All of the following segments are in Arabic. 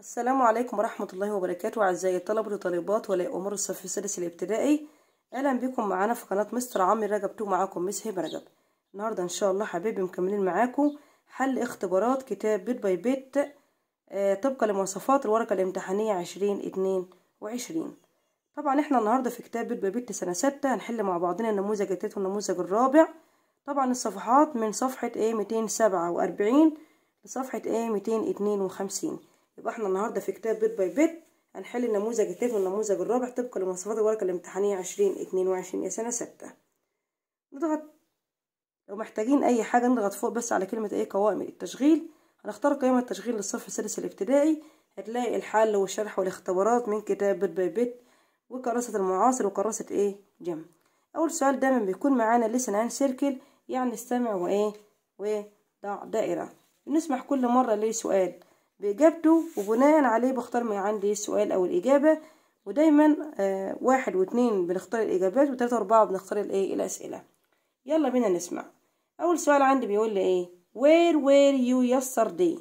السلام عليكم ورحمة الله وبركاته أعزائي الطلبة والطالبات ولا أمور الصف السادس الابتدائي أهلا بكم معانا في قناة مستر عمرو رجب تو معاكم مس هبة رجب النهاردة إن شاء الله حبايبي مكملين معاكم حل اختبارات كتاب بيت باي بيت آه طبقا لمواصفات الورقة الامتحانية عشرين اتنين وعشرين طبعا احنا النهاردة في كتاب بيت باي بيت سنة ستة هنحل مع بعضنا النموذج التالت والنموذج الرابع طبعا الصفحات من صفحة ايه ميتين سبعة وأربعين لصفحة ايه ميتين اتنين وخمسين يبقى احنا النهارده في كتاب بيت باي بيت هنحل النموذج التاني والنموذج الرابع طبقا لمواصفات الورقه الامتحانيه 2022 يا سنه سته نضغط لو محتاجين اي حاجه نضغط فوق بس على كلمه ايه قوائم التشغيل هنختار قيمه التشغيل للصف السادس الابتدائي هتلاقي الحل والشرح والاختبارات من كتاب بيت باي بيت وكراسه المعاصر وكراسه ايه جيم اول سؤال دايما بيكون معانا لسن عن سيركل يعني استمع وايه ودع دائره بنسمح كل مره ليه سؤال بإجابته وبناء عليه بختار من عندي السؤال أو الإجابة ودايما آه، واحد واتنين بنختار الإجابات وتلاتة وأربعة بنختار الإيه الأسئلة يلا بينا نسمع أول سؤال عندي بيقول لي إيه where were you yesterday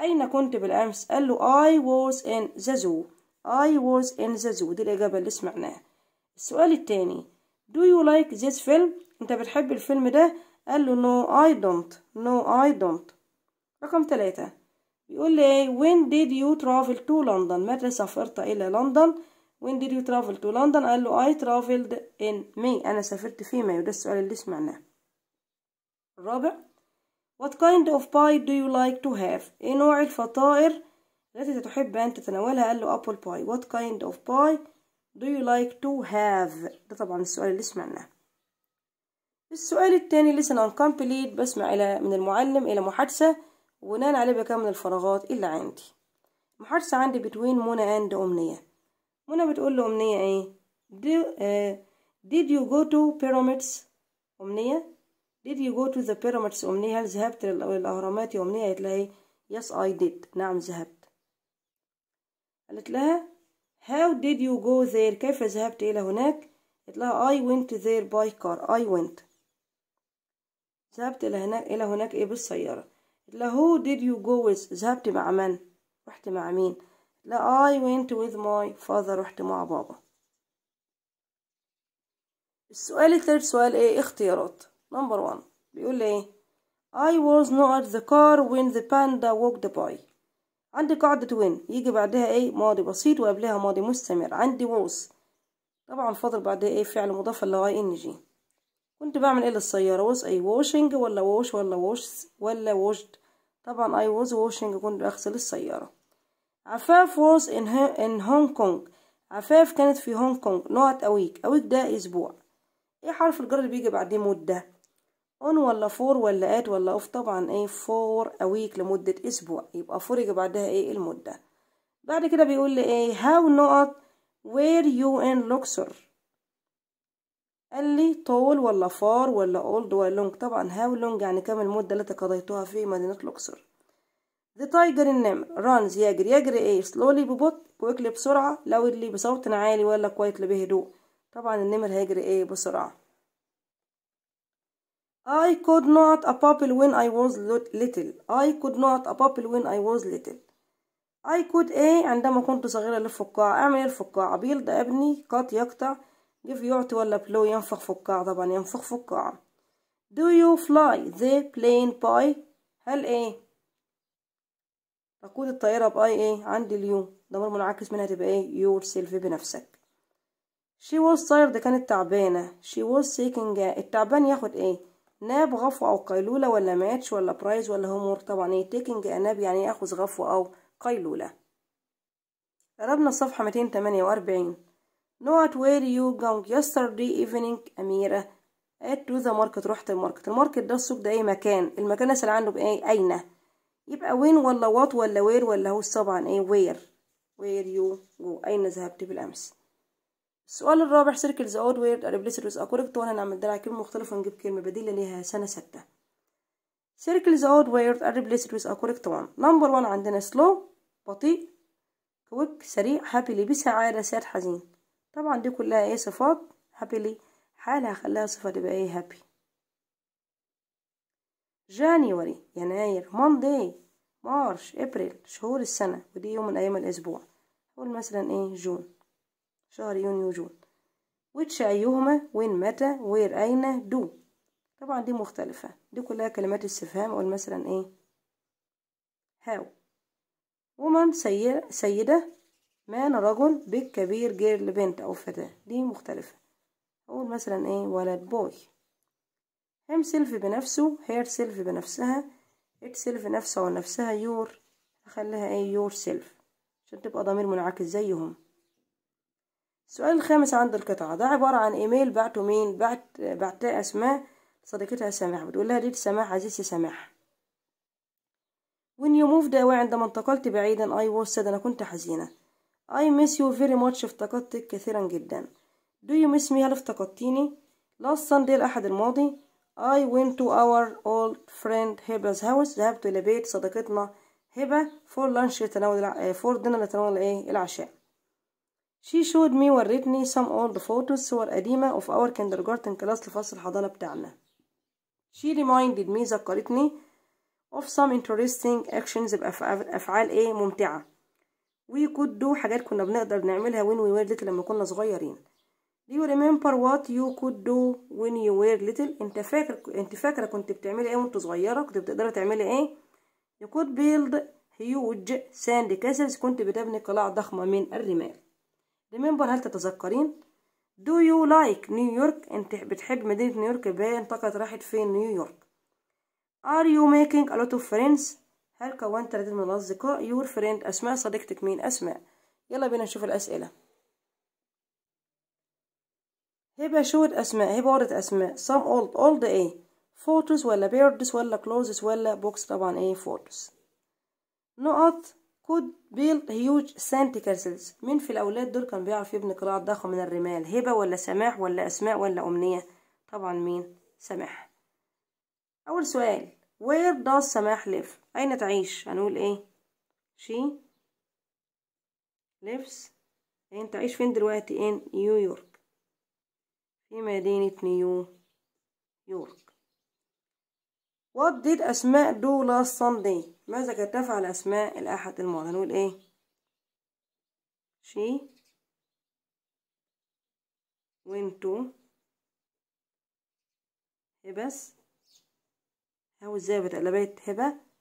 أين كنت بالأمس قال له I was in the zoo I was in the zoo دي الإجابة اللي سمعناها السؤال التاني do you like this film أنت بتحب الفيلم ده قال له no I don't no I don't رقم تلاتة يقول لي ايه when did you travel to London متى سافرت الى لندن when did you travel to London قال له I traveled in May انا سافرت في مايو ده السؤال اللي سمعناه الرابع what kind of pie do you like to have ايه نوع الفطائر التي تحب ان تتناولها قال له apple pie what kind of pie do you like to have ده طبعا السؤال اللي سمعناه السؤال التاني listen and complete بسمع إلى من المعلم إلى محادثة وبناء عليه بكمل الفراغات اللي عندي محادثة عندي بتوين منى اند أمنية منى بتقول له أمنية ايه uh, did you go to pyramids أمنية did you go to the pyramids أمنية هل ذهبت للأهرامات أمنية قالت لها ايه yes I did نعم ذهبت قالت لها how did you go there كيف ذهبت إلى هناك قالت لها I went there by car I went ذهبت إلى هناك إلى هناك إيه بالسيارة لهو did you go with ذهبت مع من رحت مع مين لا I went with my father رحت مع بابا السؤال الثالث سؤال ايه اختيارات نمبر 1 بيقول لي ايه I was not at the car when the panda walked by عندي قاعدة وين يجي بعدها ايه ماضي بسيط وقبلها ماضي مستمر عندي was طبعا فاضل بعدها ايه فعل مضاف اللي هو ان جي كنت بعمل ايه للسيارة was اي washing ولا wash ولا washed ولا washed طبعا I was washing كنت بغسل السيارة عفاف was in, in Hong Kong عفاف كانت في هونج كونج نقط a week a week ده أسبوع ايه حرف الجر اللي بيجي بعديه مدة on ولا فور ولا at ولا أوف طبعا ايه for a week لمدة أسبوع يبقى for يجي بعدها ايه المدة بعد كده بيقول لي ايه how نقط وير you in Luxor قال لي طول ولا فار ولا اولد ولا لونج طبعا هاو لونج يعني كم المدة التي قضيتها في مدينة لوكسور The tiger النمر runs يجري يجري ايه slowly ببطء quickly بسرعة لو اللي بصوت عالي ولا كويت بهدوء طبعا النمر هيجري ايه بسرعة I could not a puppet when I was little I could not a puppet when I was little I could ايه عندما كنت صغيرة للفقاعة اعمل إيه الفقاعة بيلد ابني قط يقطع give يعطي ولا بلو ينفخ فقاعة طبعا ينفخ فقاعة do you fly the plane by هل ايه أقود الطائرة باي ايه عندي اليو ضمير منعكس منها تبقى ايه yourself بنفسك she was tired كانت تعبانة she was seeking a التعبان ياخد ايه ناب غفوة أو قيلولة ولا ماتش ولا برايز ولا هومور طبعا ايه taking a nap يعني ياخذ غفوة أو قيلولة قربنا الصفحة 248 Not where you going yesterday evening أميرة at to the market رحت الماركت الماركت ده السوق ده أي مكان المكان اسأل عنده بأي أين يبقى وين ولا وات ولا وير ولا هو طبعا أي وير وير يو جو أين ذهبت بالأمس السؤال الرابع سيركل ذا اود ويرد ريبليسد ويز اكوريكت وانا هنعمل دراع كلمة مختلفة ونجيب كلمة بديلة ليها سنة ستة سيركل ذا اود ويرد ريبليسد ويز اكوريكت وان نمبر وان عندنا سلو بطيء كويك سريع هابي بسعادة ساد حزين طبعا دي كلها ايه صفات هابيلي حالها خلاها صفة تبقى ايه هابي جانيوري يناير موندي مارش ابريل شهور السنة ودي يوم من ايام الاسبوع قول مثلا ايه جون شهر يونيو جون ويتش ايهما وين متى وير اين دو طبعا دي مختلفة دي كلها كلمات استفهام اقول مثلا ايه هاو ومن سيدة مان رجل بيك كبير جيرل بنت أو فتاة دي مختلفة أقول مثلا إيه ولد بوي هم سيلف بنفسه هير سيلف بنفسها ات سيلف نفسه ونفسها يور أخليها إيه يور سيلف عشان تبقى ضمير منعكس زيهم السؤال الخامس عند القطعة ده عبارة عن إيميل بعته مين بعت بعتاه أسماء صديقتها سماح بتقول لها دي سماح عزيزتي سماح when you moved away عندما انتقلت بعيدا I was sad أنا كنت حزينة I miss you very much افتقدتك كثيرا جدا Do you miss me هل افتقدتيني Last Sunday الأحد الماضي I went to our old friend Heba's house ذهبت إلى بيت صديقتنا هبة for lunch لتناول الع... for dinner لتناول إيه العشاء She showed me وريتني some old photos صور قديمة of our kindergarten class لفصل الحضانة بتاعنا She reminded me ذكرتني of some interesting actions بأفعال إيه ممتعة could do حاجات كنا بنقدر نعملها when we were little لما كنا صغيرين do you remember what you could do when you were little انت فاكر انت فاكره كنت بتعملي ايه وانت صغيره كنت بتقدري تعملي ايه you could build huge sand castles كنت بتبني قلاع ضخمه من الرمال remember هل تتذكرين do you like نيويورك انت بتحب مدينه نيويورك باين طاقه راحت فين نيويورك are you making a lot of friends هل كونت عدد من الأصدقاء يور فريند أسماء صديقتك مين أسماء يلا بينا نشوف الأسئلة هبة شوت أسماء هبة وردت أسماء سام أولد أولد إيه فوتوز ولا بيردز ولا كلوزز ولا بوكس طبعا إيه فوتوز نقط كود بيلد هيوج سانتي كاسلز مين في الأولاد دول كان بيعرف يبني قلاع ضخمة من الرمال هبة ولا سماح ولا أسماء ولا أمنية طبعا مين سماح أول سؤال where does سماح live أين تعيش هنقول إيه شي lives أين يعني تعيش فين دلوقتي إن إيه؟ نيويورك في مدينة نيويورك What did أسماء do last Sunday ماذا كانت تفعل أسماء الأحد الماضي هنقول إيه she went to هبس أو إزاي بتقلبات هبة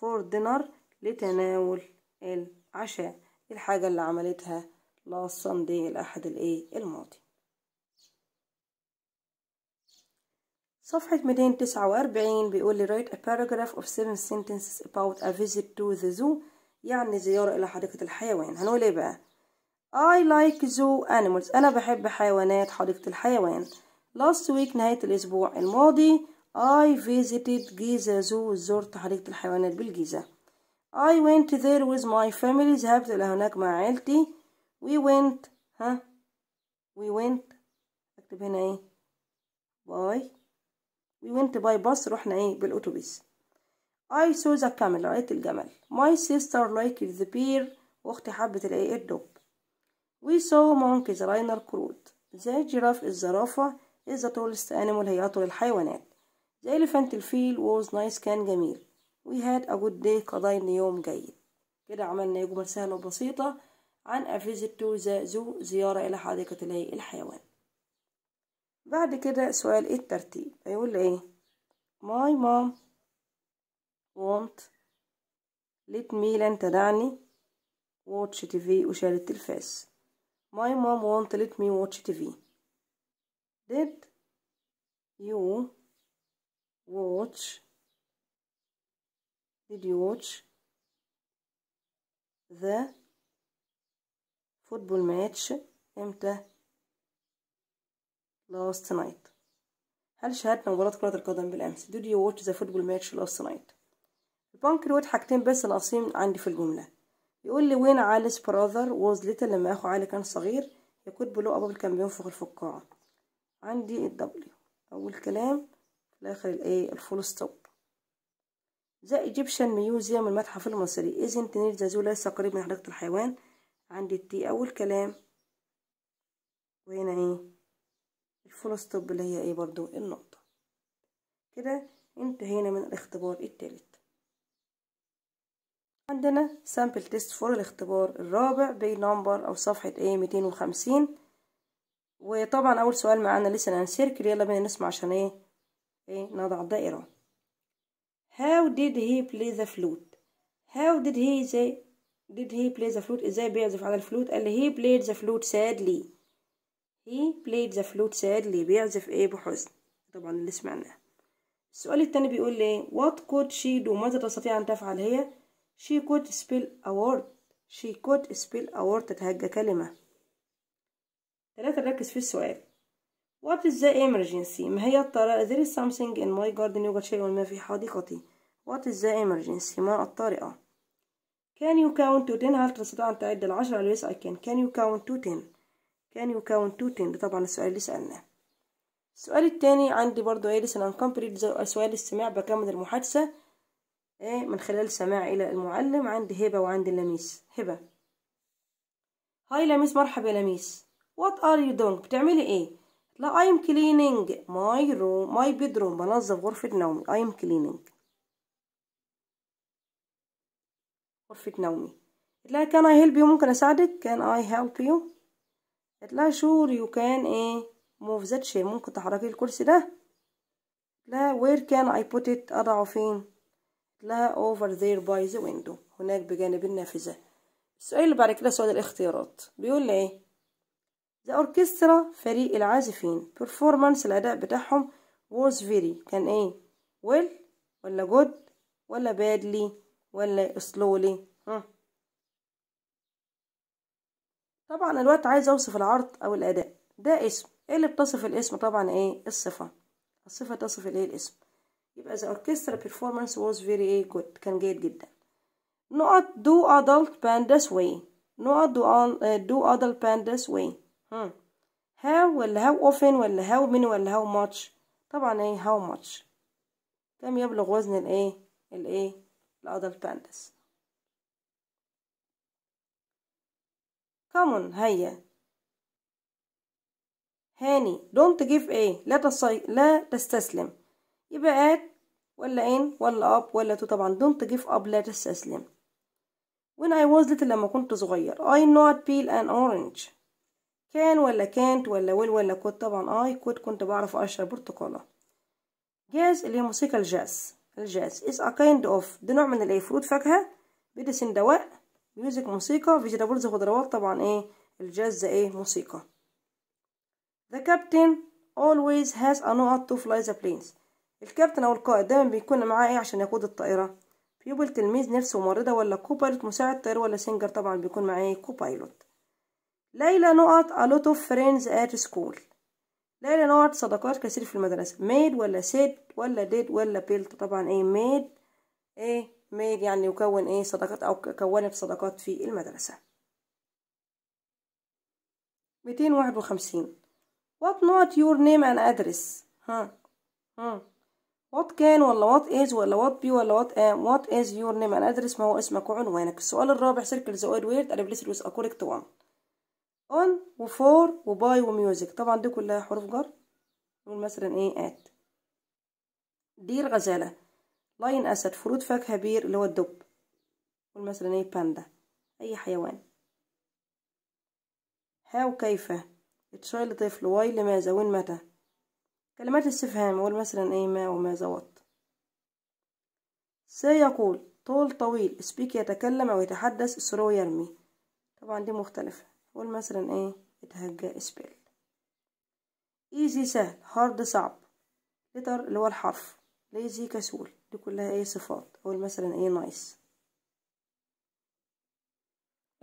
فور دينر لتناول العشاء الحاجة اللي عملتها لاست ساندي الأحد الإيه الماضي صفحة 249 بيقول لي write a paragraph of seven sentences about a visit to the zoo يعني زيارة إلى حديقة الحيوان هنقول إيه بقى I like zoo animals أنا بحب حيوانات حديقة الحيوان last week نهاية الأسبوع الماضي I visited جيزة zoo زرت حديقة الحيوانات بالجيزة I went there with my family ذهبت إلى هناك مع عيلتي We went ها We went أكتب هنا إيه باي We went by bus رحنا إيه بالأتوبيس I saw the camel رأيت الجمل My sister liked the bear وأختي حبت الإيه الدب We saw monkeys رأينا القرود The giraffe الزرافة is the tallest animal هي أطول الحيوانات The elephant الفيل was nice كان جميل We had a good day قضينا يوم جيد كده عملنا جمل سهلة وبسيطة عن a visit to the zoo زيارة إلى حديقة الحيوان بعد كده سؤال ايه الترتيب هيقول لي ايه my mom won't let me لن تدعني watch tv وشال التلفاز my mom won't let me watch tv did you watch did you watch the football match امتى last night هل شاهدنا مباراة كرة القدم بالأمس did you watch the football match last night البنك البانكروت حاجتين بس ناقصين عندي في الجملة يقول لي وين عالس براذر was little لما أخو عالي كان صغير يكون بلو أبابل كان بينفخ الفقاعة عندي الدبليو أول كلام لاخر الايه الفول ستوب ذا ايجيبشن ميوزيوم المتحف المصري اذن تنير زازو ليس قريب من حديقه الحيوان عندي التي اول كلام وهنا ايه الفول ستوب اللي هي ايه برضو النقطه كده انتهينا من الاختبار الثالث عندنا سامبل تيست فور الاختبار الرابع بي نمبر او صفحه ايه 250 وطبعا اول سؤال معانا لسه سيركل يلا بينا نسمع عشان ايه ايه نضع دائرة how did he play the flute how did he say did he play the flute ازاي بيعزف على الفلوت قال لي he played the flute sadly he played the flute sadly بيعزف ايه بحزن طبعا اللي سمعناه السؤال التاني بيقول لي what could she do ماذا تستطيع ان تفعل هي she could spell a word she could spell a word تتهجى كلمة ثلاثة ركز في السؤال What is the emergency? ما هي الطارئة؟ There is something in my garden يوجد شيء ما في حديقتي. What is the emergency? ما الطارئة؟ Can you count to ten؟ هل تستطيع أن تعد العشرة؟ Yes I can. Can you count to ten? Can you count to ten؟ ده طبعا السؤال اللي سألناه. السؤال التاني عندي برضو إيه listen سؤال السماع بكمل المحادثة إيه من خلال سماع إلى المعلم عندي هبة وعندي لميس هبة هاي لميس مرحبا يا لميس What are you doing؟ بتعملي إيه؟ لا I'm cleaning my room my bedroom بنظف غرفة نومي I'm cleaning غرفة نومي لها can I help you ممكن أساعدك can I help you لها sure you can إيه move that chair ممكن تحركي الكرسي ده لا where can I put it أضعه فين لا over there by the window هناك بجانب النافذة السؤال اللي بعد كده سؤال الاختيارات بيقول لي ايه The orchestra فريق العازفين performance الأداء بتاعهم was very كان ايه well ولا good ولا badly ولا slowly ها طبعا الوقت عايز اوصف العرض او الاداء ده اسم ايه اللي بتصف الاسم طبعا ايه الصفه الصفه تصف الايه الاسم يبقى the orchestra performance was very إيه؟ good كان جيد جدا نقط do adult band this way نقط do, do adult band this way هاو ولا هاو اوفن ولا هاو من ولا هاو ماتش طبعا ايه هاو ماتش كم يبلغ وزن الايه الايه الادلت باندس كمون هيا هاني دونت جيف ايه لا تصي... لا تستسلم يبقى ات ولا ان ولا اب ولا تو طبعا دونت جيف اب لا تستسلم when I was little لما كنت صغير I not peel an orange كان ولا كانت ولا ويل ولا كود طبعا آه، اي كود كنت بعرف اشرب برتقاله جاز اللي هي موسيقى الجاز الجاز is a kind of ده نوع من الايه فروت فاكهه بيدسن دواء ميوزك موسيقى فيجيتابلز خضروات طبعا ايه الجاز ايه موسيقى the captain always has a نقط to fly the planes الكابتن او القائد دايما بيكون معاه ايه عشان يقود الطائره بيبل تلميذ نفسه ممرضه ولا كوبايلوت مساعد طيار ولا سينجر طبعا بيكون معاه كوبايلوت ليلى نقط a lot of friends at school ليلى نقط صداقات كثير في المدرسة made ولا said ولا did ولا built طبعا ايه made ايه made يعني يكون ايه صداقات او كونت صداقات في المدرسة ميتين واحد وخمسين what not your name and address ها ها what can ولا what is ولا what be ولا what am what is your name and address ما هو اسمك وعنوانك السؤال الرابع circle the odd word and replace with a correct one اون وفور وباي وميوزك طبعا دي كلها حروف جر نقول مثلا ايه ات دي الغزالة لاين اسد فروت فاكهة بير اللي هو الدب نقول مثلا ايه باندا اي حيوان هاو كيف تشايل طفل واي لماذا وين متى كلمات استفهام نقول مثلا ايه ما وماذا وات سيقول طول طويل سبيك يتكلم او يتحدث سرو يرمي طبعا دي مختلفه قول مثلا ايه اتهجى سبيل ايزي سهل هارد صعب لتر اللي هو الحرف ليزي كسول دي كلها ايه صفات قول مثلا ايه نايس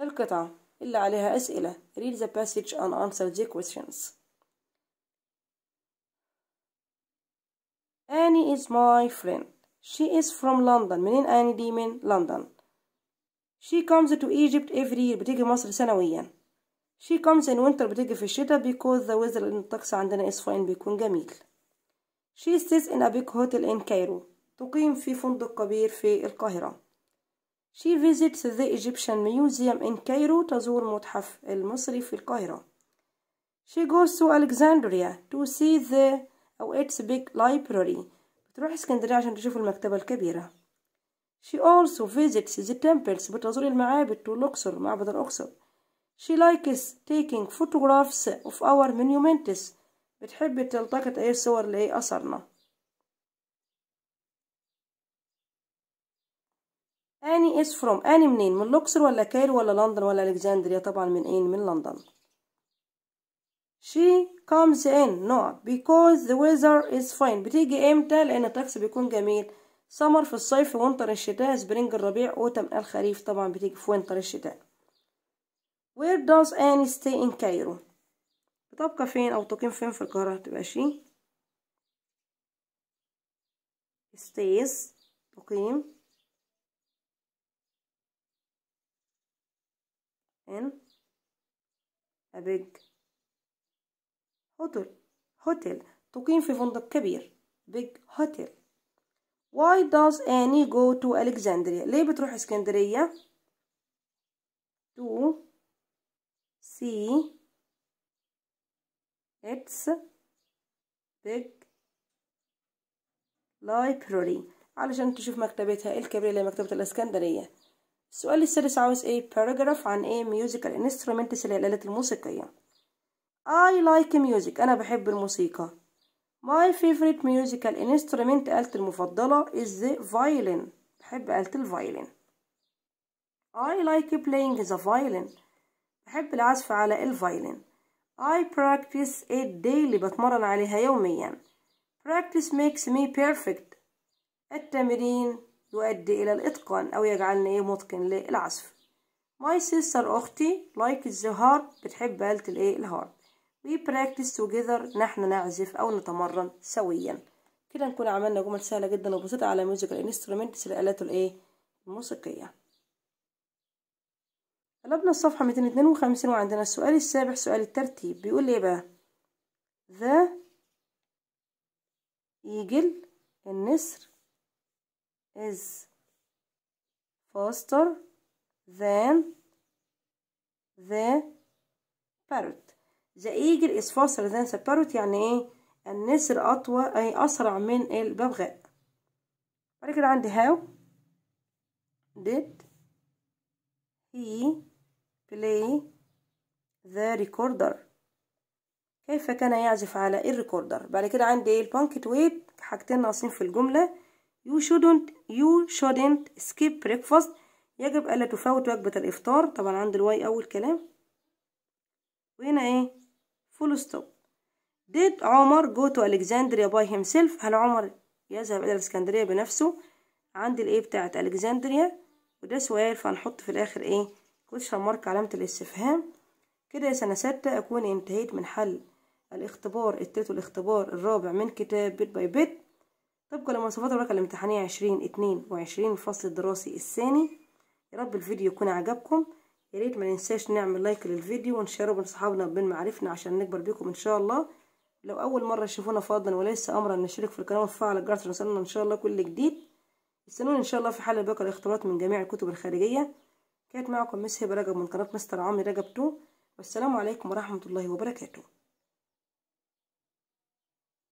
القطعة اللي عليها أسئلة read the passage and answer the questions Annie is my friend She is from London منين أني دي من لندن She comes to Egypt every year بتيجي مصر سنويا she comes in winter بتيجي في الشتاء because the weather ان الطقس عندنا is fine بيكون جميل she stays in a big hotel in Cairo تقيم في فندق كبير في القاهرة she visits the Egyptian museum in Cairo تزور متحف المصري في القاهرة she goes to Alexandria to see the أو its big library بتروح اسكندرية عشان تشوف المكتبة الكبيرة she also visits the temples بتزور المعابد to الأقصر معبد الأقصر She likes taking photographs of our monuments. بتحب تلتقط ايه صور لايه اثرنا. اني is from اني منين؟ من لوكسر ولا كايرو ولا لندن ولا الكسندريا؟ طبعا من اين؟ من لندن. She comes in نوع because the weather is fine بتيجي امتى؟ لأن الطقس بيكون جميل. سمر في الصيف winter الشتاء سبرينج الربيع اوتم الخريف طبعا بتيجي في winter الشتاء where does Annie stay in Cairo بتبقى فين أو تقيم فين في القاهرة هتبقى شي stays تقيم in a big hotel hotel تقيم في فندق كبير big hotel why does Annie go to Alexandria ليه بتروح اسكندرية to See, it's big library علشان تشوف مكتبتها الكبيرة اللي مكتبة الإسكندرية السؤال السادس عاوز ايه paragraph عن ايه musical instruments اللي هي الآلات الموسيقية I like music أنا بحب الموسيقى My favorite musical instrument آلتي المفضلة is the violin بحب آلة الفيولين. I like playing the violin بحب العزف على الفيولين I practice it daily بتمرن عليها يوميا practice makes me perfect التمرين يؤدي إلى الإتقان أو يجعلني متقن للعزف my sister أختي like the harp بتحب آلة الإيه الهارب we practice together نحن نعزف أو نتمرن سويا كده نكون عملنا جمل سهلة جدا وبسيطة على musical instruments الآلات الإيه الموسيقية قلبنا الصفحة 252 وعندنا السؤال السابع سؤال الترتيب بيقول لي إيه بقى ذا ايجل النسر is faster than the parrot the eagle is faster than the parrot يعني ايه النسر اطول اي اسرع من الببغاء بعد كده عندي how did he play the recorder كيف كان يعزف على الريكوردر بعد كده عندي ايه البانكتويت حاجتين ناقصين في الجملة you shouldn't you shouldn't skip breakfast يجب ألا تفوت وجبة الإفطار طبعا عند الواي أول كلام وهنا ايه فول ستوب did عمر go to Alexandria by himself هل عمر يذهب إلى الإسكندرية بنفسه عند الايه بتاعة الكساندريا وده سؤال فهنحط في الآخر ايه اشرب مارك علامة الاستفهام كده يا سنة ستة أكون انتهيت من حل الاختبار التالت والاختبار الرابع من كتاب بيت باي بيت طبقا لمواصفات الورقة الامتحانية عشرين اتنين وعشرين الفصل الدراسي الثاني يا رب الفيديو يكون عجبكم يا ريت ما ننساش نعمل لايك للفيديو ونشاره بين صحابنا وبين معارفنا عشان نكبر بيكم ان شاء الله لو اول مره تشوفونا فضلا وليس امرا نشترك في القناه وتفعل الجرس عشان ان شاء الله كل جديد استنونا ان شاء الله في حل باقي الاختبارات من جميع الكتب الخارجيه كانت معكم مس هبه رجب من قناه مستر عمرو رجب 2 والسلام عليكم ورحمه الله وبركاته